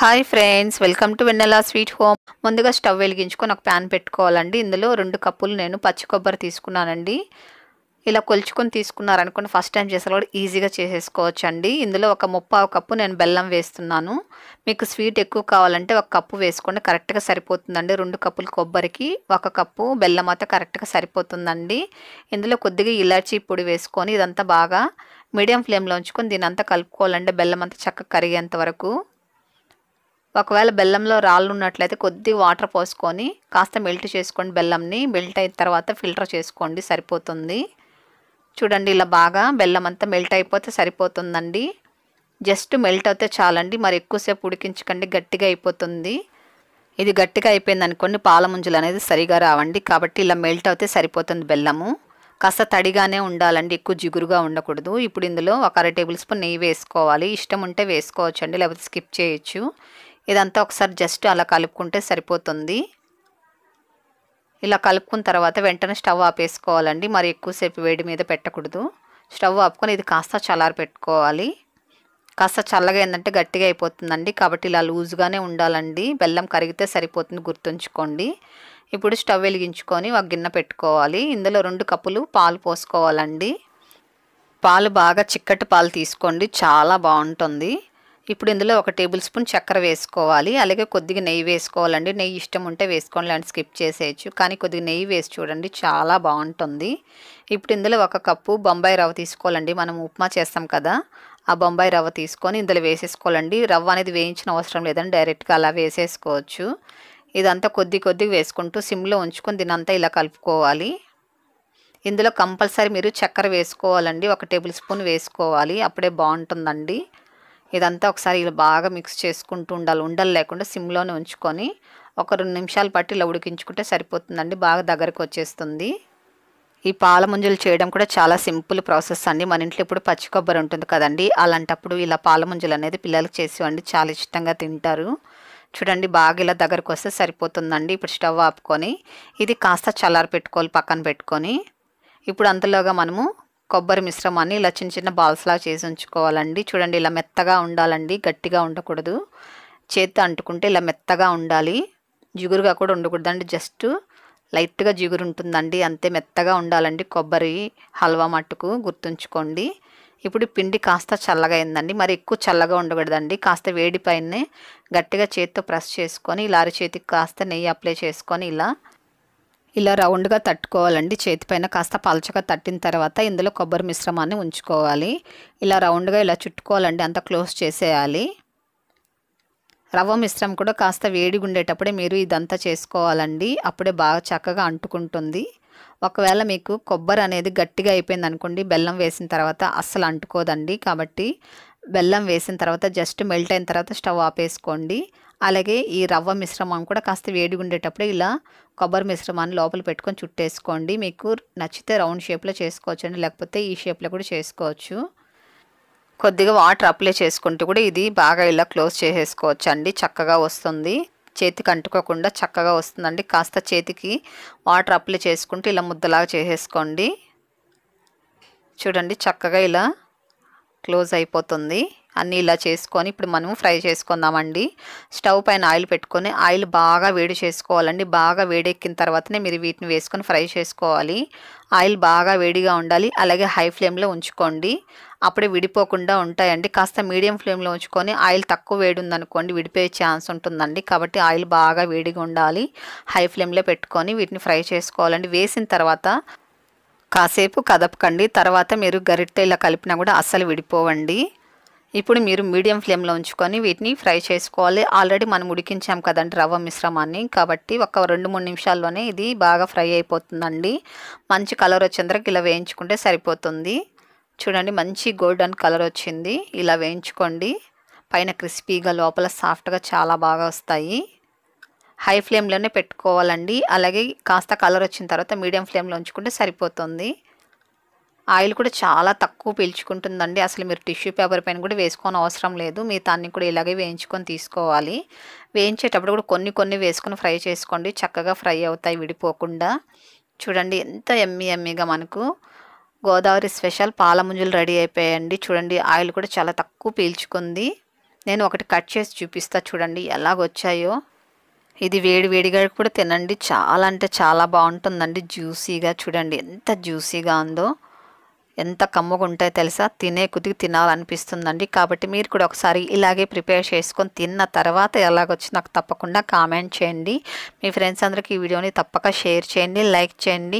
hi friends welcome to Vennela sweet home ముందుగా stove వెలిగించుకొని ఒక ప్యాన్ పెట్టుకోవాలండి ఇందులో రెండు కప్పులు నేను పచ్చి కొబ్బరి తీసుకున్నానండి ఇలా కొలుచుకొని తీసుకున్నారనుకోండి ఫస్ట్ టైం చేసే కూడా ఈజీగా చేసేసుకోవచ్చు అండి ఇందులో ఒక ముప్పావు కప్పు నేను బెల్లం వేస్తున్నాను మీకు స్వీట్ ఎక్కువ కావాలంటే ఒక కప్పు వేసుకోండి కరెక్ట్గా సరిపోతుందండి రెండు కప్పులు కొబ్బరికి ఒక కప్పు బెల్లం అయితే కరెక్ట్గా సరిపోతుందండి ఇందులో కొద్దిగా ఇలాచీ పొడి వేసుకొని ఇదంతా బాగా మీడియం ఫ్లేమ్లో ఉంచుకొని దీని అంతా కలుపుకోవాలంటే బెల్లం అంతా చక్కగా కరిగేంత వరకు ఒకవేళ బెల్లంలో రాళ్ళు ఉన్నట్లయితే కొద్ది వాటర్ పోసుకొని కాస్త మెల్ట్ చేసుకోండి బెల్లంని మెల్ట్ అయిన తర్వాత ఫిల్టర్ చేసుకోండి సరిపోతుంది చూడండి ఇలా బాగా బెల్లం అంతా మెల్ట్ అయిపోతే సరిపోతుందండి జస్ట్ మెల్ట్ అయితే చాలండి మరి ఎక్కువసేపు ఉడికించకండి గట్టిగా అయిపోతుంది ఇది గట్టిగా అయిపోయింది అనుకోండి పాల ముంజలు అనేది సరిగా రావండి కాబట్టి ఇలా మెల్ట్ అయితే సరిపోతుంది బెల్లము కాస్త తడిగానే ఉండాలండి ఎక్కువ జిగురుగా ఉండకూడదు ఇప్పుడు ఇందులో ఒక అర టేబుల్ స్పూన్ నెయ్యి వేసుకోవాలి ఇష్టం ఉంటే వేసుకోవచ్చు అండి లేకపోతే స్కిప్ చేయొచ్చు ఇదంతా ఒకసారి జస్ట్ అలా కలుపుకుంటే సరిపోతుంది ఇలా కలుపుకున్న తర్వాత వెంటనే స్టవ్ ఆపేసుకోవాలండి మరి ఎక్కువసేపు వేడి మీద పెట్టకూడదు స్టవ్ ఆపుకొని ఇది కాస్త చల్లారి పెట్టుకోవాలి కాస్త చల్లగా ఏంటంటే గట్టిగా అయిపోతుందండి కాబట్టి ఇలా లూజ్గానే ఉండాలండి బెల్లం కరిగితే సరిపోతుంది గుర్తుంచుకోండి ఇప్పుడు స్టవ్ వెలిగించుకొని ఒక గిన్నె పెట్టుకోవాలి ఇందులో రెండు కప్పులు పాలు పోసుకోవాలండి పాలు బాగా చిక్కటి పాలు తీసుకోండి చాలా బాగుంటుంది ఇప్పుడు ఇందులో ఒక టేబుల్ స్పూన్ చక్కెర వేసుకోవాలి అలాగే కొద్దిగా నెయ్యి వేసుకోవాలండి నెయ్యి ఇష్టం ఉంటే వేసుకోండి లాంటి స్కిప్ చేసేయచ్చు కానీ కొద్దిగా నెయ్యి వేసి చూడండి చాలా బాగుంటుంది ఇప్పుడు ఇందులో ఒక కప్పు బొంబాయి రవ్వ తీసుకోవాలండి మనం ఉప్మా చేస్తాం కదా ఆ బొంబాయి రవ్వ తీసుకొని ఇందులో వేసేసుకోవాలండి రవ్వ అనేది వేయించిన అవసరం లేదని డైరెక్ట్గా అలా వేసేసుకోవచ్చు ఇదంతా కొద్ది కొద్దిగా వేసుకుంటూ సిమ్లో ఉంచుకొని దీనంతా ఇలా కలుపుకోవాలి ఇందులో కంపల్సరీ మీరు చక్కెర వేసుకోవాలండి ఒక టేబుల్ స్పూన్ వేసుకోవాలి అప్పుడే బాగుంటుందండి ఇదంతా ఒకసారి ఇలా బాగా మిక్స్ చేసుకుంటూ ఉండాలి ఉండలు లేకుండా సిమ్లోనే ఉంచుకొని ఒక రెండు నిమిషాలు పట్టి ఇలా ఉడికించుకుంటే సరిపోతుందండి బాగా దగ్గరకు వచ్చేస్తుంది ఈ పాల ముంజలు చేయడం కూడా చాలా సింపుల్ ప్రాసెస్ అండి మన ఇంట్లో ఇప్పుడు పచ్చి కొబ్బరి ఉంటుంది కదండి అలాంటప్పుడు ఇలా పాల ముంజలు అనేది పిల్లలకు చేసేవండి చాలా ఇష్టంగా తింటారు చూడండి బాగా ఇలా దగ్గరకు వస్తే సరిపోతుందండి ఇప్పుడు స్టవ్ ఆపుకొని ఇది కాస్త చల్లారి పెట్టుకోవాలి పక్కన పెట్టుకొని ఇప్పుడు అంతలోగా మనము కొబ్బరి మిశ్రమాన్ని ఇలా చిన్న చిన్న బాల్స్లా చేసి ఉంచుకోవాలండి చూడండి ఇలా మెత్తగా ఉండాలండి గట్టిగా ఉండకూడదు చేత్తో అంటుకుంటే ఇలా మెత్తగా ఉండాలి జిగురుగా కూడా ఉండకూడదండి జస్ట్ లైట్గా జిగురు ఉంటుందండి అంతే మెత్తగా ఉండాలండి కొబ్బరి హల్వా మట్టుకు గుర్తుంచుకోండి ఇప్పుడు పిండి కాస్త చల్లగా అయిందండి మరి ఎక్కువ చల్లగా ఉండకూడదండి కాస్త వేడి గట్టిగా చేతితో ప్రెస్ చేసుకొని ఇలా చేతికి కాస్త నెయ్యి అప్లై చేసుకొని ఇలా ఇలా రౌండ్గా తట్టుకోవాలండి చేతిపైన కాస్త పలచగా తట్టిన తర్వాత ఇందులో కొబ్బరి మిశ్రమాన్ని ఉంచుకోవాలి ఇలా రౌండ్గా ఇలా చుట్టుకోవాలండి అంత క్లోజ్ చేసేయాలి రవ్వ మిశ్రమం కూడా కాస్త వేడిగా ఉండేటప్పుడే మీరు ఇదంతా చేసుకోవాలండి అప్పుడే బాగా చక్కగా అంటుకుంటుంది ఒకవేళ మీకు కొబ్బరి అనేది గట్టిగా అయిపోయింది అనుకోండి బెల్లం వేసిన తర్వాత అస్సలు అంటుకోదండి కాబట్టి బెల్లం వేసిన తర్వాత జస్ట్ మెల్ట్ అయిన తర్వాత స్టవ్ ఆపేసుకోండి అలాగే ఈ రవ్వ మిశ్రమం కూడా కాస్త వేడిగా ఉండేటప్పుడు ఇలా కొబ్బరి మిశ్రమాన్ని లోపల పెట్టుకొని చుట్టేసుకోండి మీకు నచ్చితే రౌండ్ షేప్లో చేసుకోవచ్చు అండి లేకపోతే ఈ షేప్లో కూడా చేసుకోవచ్చు కొద్దిగా వాటర్ అప్లై చేసుకుంటే కూడా ఇది బాగా ఇలా క్లోజ్ చేసేసుకోవచ్చు అండి చక్కగా వస్తుంది చేతికి అంటుకోకుండా చక్కగా వస్తుందండి కాస్త చేతికి వాటర్ అప్లై చేసుకుంటే ఇలా ముద్దలాగా చేసేసుకోండి చూడండి చక్కగా ఇలా క్లోజ్ అయిపోతుంది అన్నీ ఇలా చేసుకొని ఇప్పుడు మనం ఫ్రై చేసుకుందామండి స్టవ్ పైన ఆయిల్ పెట్టుకొని ఆయిల్ బాగా వేడి చేసుకోవాలండి బాగా వేడెక్కిన తర్వాతనే మీరు వీటిని వేసుకొని ఫ్రై చేసుకోవాలి ఆయిల్ బాగా వేడిగా ఉండాలి అలాగే హై ఫ్లేమ్లో ఉంచుకోండి అప్పుడే విడిపోకుండా ఉంటాయండి కాస్త మీడియం ఫ్లేమ్లో ఉంచుకొని ఆయిల్ తక్కువ వేడి ఉందనుకోండి విడిపోయే ఛాన్స్ ఉంటుందండి కాబట్టి ఆయిల్ బాగా వేడిగా ఉండాలి హై ఫ్లేమ్లో పెట్టుకొని వీటిని ఫ్రై చేసుకోవాలండి వేసిన తర్వాత కాసేపు కదపకండి తర్వాత మీరు గరిటె ఇలా కలిపినా కూడా అస్సలు విడిపోవండి ఇప్పుడు మీరు మీడియం ఫ్లేమ్లో ఉంచుకొని వీటిని ఫ్రై చేసుకోవాలి ఆల్రెడీ మనం ఉడికించాం కదండి రవ్వ మిశ్రమాన్ని కాబట్టి ఒక రెండు మూడు నిమిషాల్లోనే ఇది బాగా ఫ్రై అయిపోతుందండి మంచి కలర్ వచ్చేంతరకు ఇలా వేయించుకుంటే సరిపోతుంది చూడండి మంచి గోల్డెన్ కలర్ వచ్చింది ఇలా వేయించుకోండి పైన క్రిస్పీగా లోపల సాఫ్ట్గా చాలా బాగా వస్తాయి హై ఫ్లేమ్లోనే పెట్టుకోవాలండి అలాగే కాస్త కలర్ వచ్చిన తర్వాత మీడియం ఫ్లేమ్లో ఉంచుకుంటే సరిపోతుంది ఆయిల్ కూడా చాలా తక్కువ పీల్చుకుంటుందండి అసలు మీరు టిష్యూ పేపర్ పైన కూడా వేసుకోని అవసరం లేదు మీ దాన్ని కూడా ఇలాగే వేయించుకొని తీసుకోవాలి వేయించేటప్పుడు కూడా కొన్ని కొన్ని వేసుకొని ఫ్రై చేసుకోండి చక్కగా ఫ్రై అవుతాయి విడిపోకుండా చూడండి ఎంత ఎమ్మి ఎమ్మిగా మనకు గోదావరి స్పెషల్ పాలముంజులు రెడీ అయిపోయాయండి చూడండి ఆయిల్ కూడా చాలా తక్కువ పీల్చుకుంది నేను ఒకటి కట్ చేసి చూపిస్తా చూడండి ఎలాగొచ్చాయో ఇది వేడి వేడిగా కూడా తినండి చాలా అంటే చాలా బాగుంటుందండి జ్యూసీగా చూడండి ఎంత జ్యూసీగా ఉందో ఎంత కమ్మగా ఉంటాయో తెలుసా తినే కొద్దిగా తినాలనిపిస్తుందండి కాబట్టి మీరు కూడా ఒకసారి ఇలాగే ప్రిపేర్ చేసుకొని తిన్న తర్వాత ఎలాగొచ్చి నాకు తప్పకుండా కామెంట్ చేయండి మీ ఫ్రెండ్స్ అందరికీ ఈ వీడియోని తప్పక షేర్ చేయండి లైక్ చేయండి